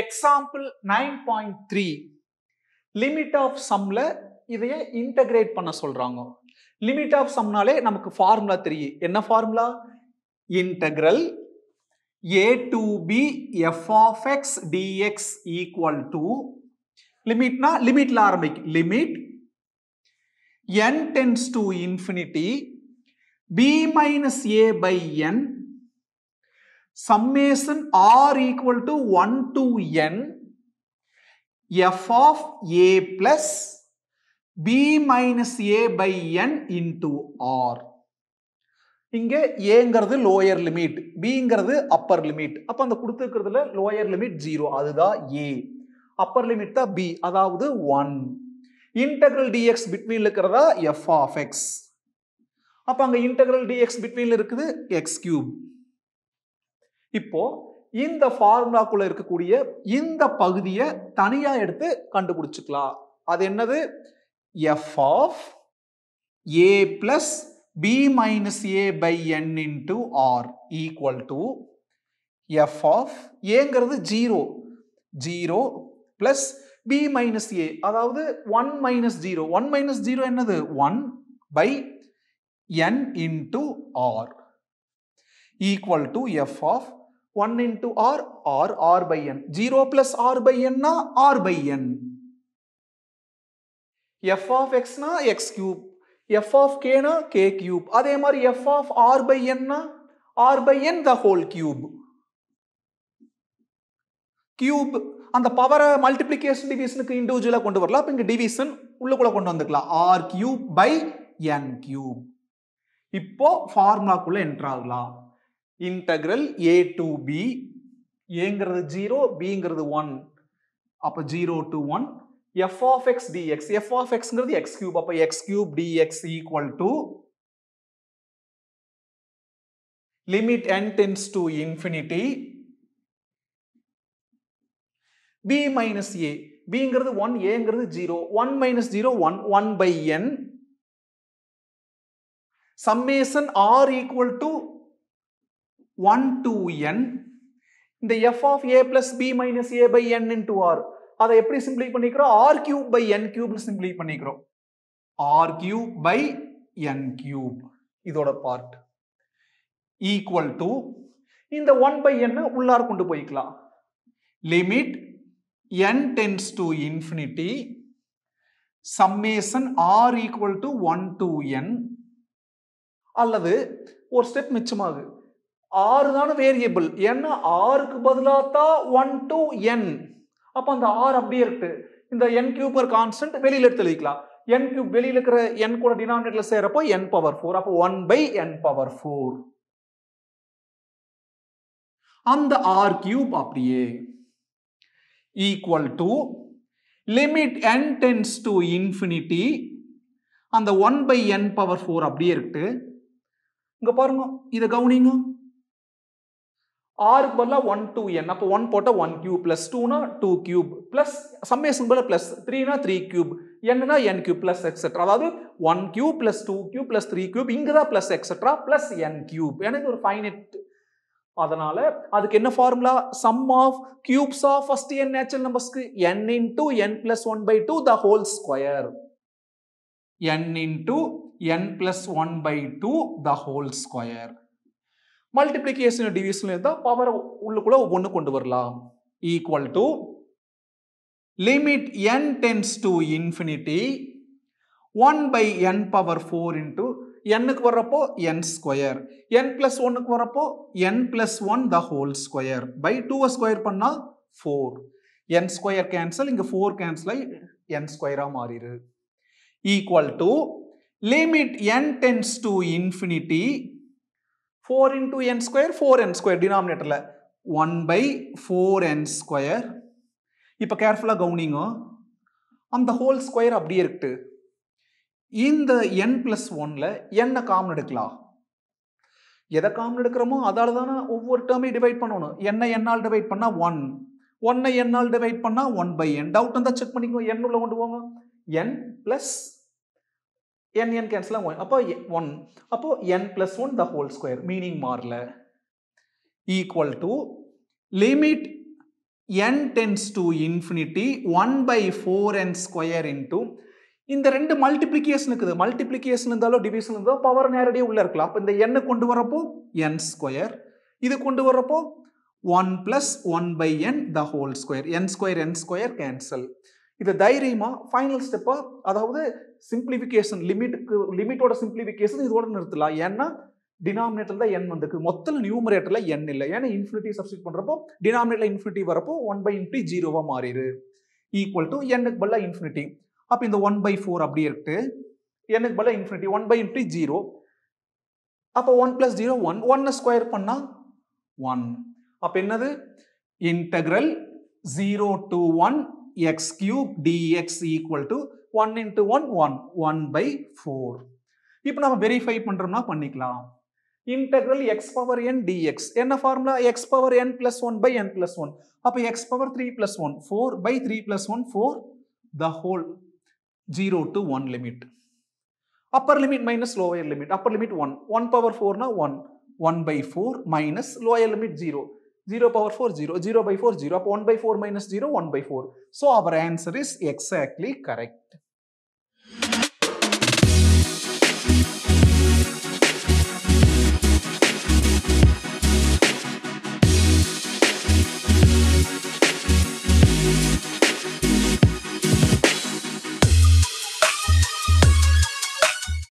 Example nine point three limit of சம்மில் இதையே integrate பண்ண சொல்கிறாங்க லிமிட் ஆஃப் சம்னாலே நமக்கு ஃபார்முலா தெரியும் என்ன formula integral a to b f of x dx equal to லிமிட்னா லிமிட்ல ஆரம்பிக்கும் limit n tends to infinity b minus a by n summation r equal to 1 to n f of a plus b minus a by n into r இங்கே ஏங்கிறது lower limit பிங்கிறது upper limit அப்போ அந்த குடுத்துக்கிறதுல lower limit zero அதுதான் a upper limit தான் b அதாவது one integral dx between இருக்கிறதா f of x. அப்போ அங்கே integral டிஎக்ஸ் பிட்வீன் இருக்குது x cube. இப்போ இந்த ஃபார்முலாக்குள்ள இருக்கக்கூடிய இந்த பகுதியை தனியா எடுத்து கண்டுபிடிச்சுக்கலாம் அது என்னது f of a plus b minus a by n into r equal to f of ஏங்கிறது zero zero plus b minus a அதாவது one minus zero one minus zero என்னது one by n into r equal to f of one into r r r by n zero plus r by என்னா r by n f of எக்ஸ்னா x cube f of கேனா k cube அதே மாதிரி F of r by என்னா r by n the whole cube cube அந்த பவரை multiplication டிவிஷனுக்கு இண்டிவிஜுவலாக கொண்டு வரலாம் அப்போ இங்கே டிவிஷன் உள்ளுக்குள்ள கொண்டு வந்துக்கலாம் r cube by n cube இப்போ ஃபார்முலாக்குள்ளே என்ட்ராகலாம் இன்டகிரல் ஏ டு பி ஏங்கிறது ஜீரோ பிங்கிறது ஒன் அப்போ zero to one f of x dx f of எக்ஸ்ங்கிறது எக்ஸ் கியூப் அப்போ x cube dx equal to limit n tends to infinity b minus a பிங்கிறது one ஏங்கிறது zero one minus zero one one by n summation r equal to one to n இந்த f of a plus b minus a by n into r அதை எப்படி சிம்பிளை பண்ணிக்கிறோம் r cube by n கியூப்னு சிம்பிளை பண்ணிக்கிறோம் r cube by n cube இதோட part equal to இந்த ஒன் பை என்ன உள்ளார் கொண்டு போய்க்கலாம் limit n tends to infinity summation r equal to one to n அல்லது ஒரு ஸ்டெப் மிச்சமாகுது ஆறு தானே வேரியபிள் ஏன்னா ஆறுக்கு பதிலாக தான் ஒன் டு என் அப்போ அந்த ஆறு அப்படியே இருக்கு இந்த என் கியூபர் கான்ஸ்டன்ட் வெளியில் எடுத்து எழுதிக்கலாம் என் கியூப் வெளியில் இருக்கிற என் கூட டினாமினேட்டில் சேரப்போ என் பவர் ஃபோர் அப்போ one by n power four அந்த ஆர் கியூப் அப்படியே equal to limit n tends to infinity அந்த one by n power four அப்படியே இருக்கு இங்கே பாருங்க இதை கவனிங்க ஆறுக்கு பதிலாக ஒன் டூ என் அப்போ ஒன் போட்டால் ஒன் கியூப் ப்ளஸ் டூனா டூ கியூப் ப்ளஸ் சம்மேஷன் போல ப்ளஸ் த்ரீனா த்ரீ கியூப் என்னன்னா என் கியூப் ப்ளஸ் எக்ஸெட்ரா அதாவது one cube plus two cube plus three cube இங்கே தான் plus etcetera plus n cube எனக்கு ஒரு ஃபைனட் அதனால அதுக்கு என்ன formula sum of cubes of first n natural நம்பர்ஸ்க்கு n into n plus one by two the whole square n into n plus one by two the whole square multiplication division இருந்தால் power உள்ளுக்குள்ள ஒன்று கொண்டு வரலாம் equal to limit n tends to infinity one by n power four into என்னுக்கு வர்றப்போ n square n plus ஒன்னுக்கு வர்றப்போ n plus one the whole square by டூவை ஸ்கொயர் பண்ணால் ஃபோர் என் ஸ்கொயர் கேன்சல் இங்கே ஃபோர் கேன்சல் ஆகி n ஸ்கொயராக மாறிடு equal to limit n tends to infinity four into n square four n square டினாமினேட்டரில் one by four n square இப்போ கேர்ஃபுல்லாக கவுனிங்கோ அந்த ஹோல் ஸ்கொயர் அப்படியே இருக்குது இந்த என் ப்ளஸ் ஒனில் என்ன காமன் எடுக்கலாம் எதை காமன் எடுக்கிறோமோ அதால் தானே ஒவ்வொரு டேர்மையும் டிவைட் பண்ணணும் என்ன என்னால் டிவைட் பண்ணால் ஒன் ஒன்னை என்னால் டிவைட் பண்ணால் ஒன் பை என் டவுட் இருந்தால் செக் பண்ணிக்கோ என் உள்ள கொண்டு போங்க n plus n n cancel one அப்போ ஒன் அப்போ n plus one the whole square meaning மாறல equal to limit n tends to infinity one by four n square into இந்த ரெண்டு மல்டிப்ளிகேஷன் இருக்குது மல்டிப்ளிகேஷன் இருந்தாலும் டிவிஷன் இருந்தாலும் பவர் நேரடியாக உள்ளே இருக்கலாம் அப்போ இந்த எண்ணை கொண்டு வரப்போ என் ஸ்கொயர் இது கொண்டு வரப்போ one plus one by n the whole square n square n square cancel இதை தைரியமாக ஃபைனல் ஸ்டெப்பாக அதாவது சிம்பிளிஃபிகேஷன் லிமிட்டுக்கு லிமிட்டோட சிம்பிளிஃபிகேஷன் இதோட நிறுத்தலாம் ஏன்னா டினாமினேட்டர் தான் என் வந்துக்கு மொத்தம் நியூமரேட்டரில் என் இல்லை ஏன்னா இன்ஃபினிட்டி சப்ஸ்டிட் பண்ணுறப்போ டினாமினேட்டில் இன்ஃபினிட்டி வரப்போ ஒன் பை இன்ஃபினிட்டி ஜீரோவாக மாறிடு ஈக்குவல் டு என்னுக்கு பதிலாக இன்ஃபினிட்டி அப்போ இந்த ஒன் பை ஃபோர் அப்படி இருக்கு எனக்கு பதிலாக infinity one by infinity zero அப்போ ஒன் ப்ளஸ் ஜீரோ ஒன் ஒன்னை ஸ்கொயர் பண்ணால் ஒன் அப்போ என்னது integral zero to one x cube dx equal to 1 into 1, 1, 1 by 4. இப்போ நம்ம வெரிஃபை பண்ணுறோம்னா பண்ணிக்கலாம் integral x power n dx என்ன formula x power n plus one by n plus one அப்போ x power three plus one four by three plus one four the whole zero to one limit upper limit minus lower limit upper limit one one power ஃபோர்னா one one by four minus lower limit zero 0 power 4, 0, 0 by 4, 0 up 1 by 4 minus 0, 1 by 4. So our answer is exactly correct.